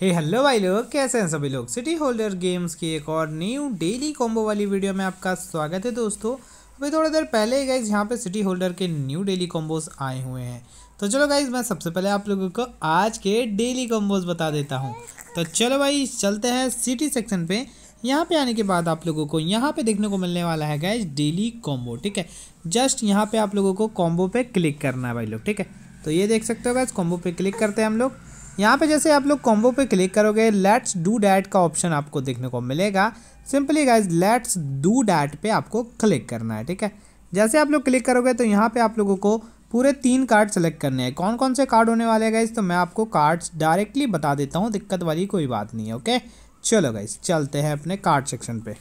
हे hello भाई लोग कैसे हैं सभी लोग सिटी होल्डर गेम्स की एक और न्यू डेली कॉम्बो वाली वीडियो में आपका स्वागत है दोस्तों अभी थोड़ी देर पहले ही गाइज यहाँ पे सिटी होल्डर के न्यू डेली कॉम्बोज आए हुए हैं तो चलो गाइज मैं सबसे पहले आप लोगों को आज के डेली कॉम्बोज बता देता हूँ तो चलो भाई चलते हैं सिटी सेक्शन पे यहाँ पे आने के बाद आप लोगों को यहाँ पे देखने को मिलने वाला है गैज डेली कॉम्बो ठीक है जस्ट यहाँ पे आप लोगों को कॉम्बो पे क्लिक करना है भाई लोग ठीक है तो ये देख सकते हो गैस कॉम्बो पे क्लिक करते हैं हम लोग यहाँ पे जैसे आप लोग कॉम्बो पे क्लिक करोगे लेट्स डू डैट का ऑप्शन आपको देखने को मिलेगा simply guys let's do that पे आपको क्लिक करना है ठीक है जैसे आप लोग क्लिक करोगे तो यहाँ पे आप लोगों को पूरे तीन कार्ड सेलेक्ट करने हैं कौन कौन से कार्ड होने वाले गाइज तो मैं आपको कार्ड्स डायरेक्टली बता देता हूँ दिक्कत वाली कोई बात नहीं है ओके चलो गाइज चलते हैं अपने कार्ड सेक्शन पर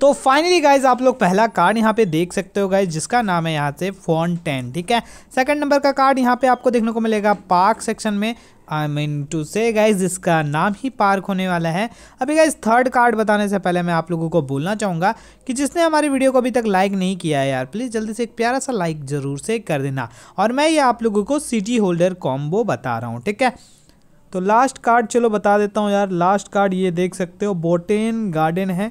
तो फाइनली गाइज आप लोग पहला कार्ड यहाँ पे देख सकते हो गाइज जिसका नाम है यहाँ से फोन टेन ठीक है सेकंड नंबर का कार्ड यहाँ पे आपको देखने को मिलेगा पार्क सेक्शन में आई मीन टू से गाइज जिसका नाम ही पार्क होने वाला है अभी गाइज थर्ड कार्ड बताने से पहले मैं आप लोगों को बोलना चाहूँगा कि जिसने हमारी वीडियो को अभी तक लाइक नहीं किया है यार प्लीज़ जल्दी से एक प्यारा सा लाइक ज़रूर से कर देना और मैं ये आप लोगों को सिटी होल्डर कॉम्बो बता रहा हूँ ठीक है तो लास्ट कार्ड चलो बता देता हूँ यार लास्ट कार्ड ये देख सकते हो बोटेन गार्डन है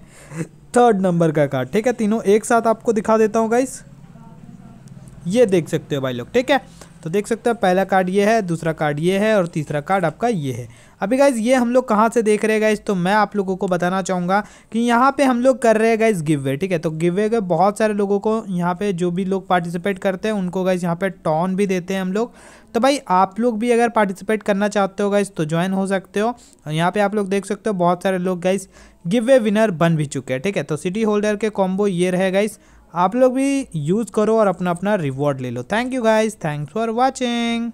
थर्ड नंबर का कार्ड ठीक है तीनों एक साथ आपको दिखा देता हूँ गाइस ये देख सकते हो भाई लोग ठीक है तो देख सकते हो पहला कार्ड ये है दूसरा कार्ड ये है और तीसरा कार्ड आपका ये है अभी गाइज ये हम लोग कहाँ से देख रहे हैं गाइज तो मैं आप लोगों को बताना चाहूँगा कि यहाँ पे हम लोग कर रहे हैं गाइज गिव वे ठीक है तो गिव वे गए बहुत सारे लोगों को यहाँ पे जो भी लोग पार्टिसिपेट करते हैं उनको गाइज यहाँ पे टॉन भी देते हैं हम लोग तो भाई आप लोग भी अगर पार्टिसिपेट करना चाहते हो गाइज तो ज्वाइन हो सकते हो और यहाँ पे आप लोग देख सकते हो बहुत सारे लोग गाइज गिव वे विनर बन भी चुके हैं ठीक है तो सिटी होल्डर के कॉम्बो ये रहे गाइज आप लोग भी यूज़ करो और अपना अपना रिवॉर्ड ले लो thank you guys thanks for watching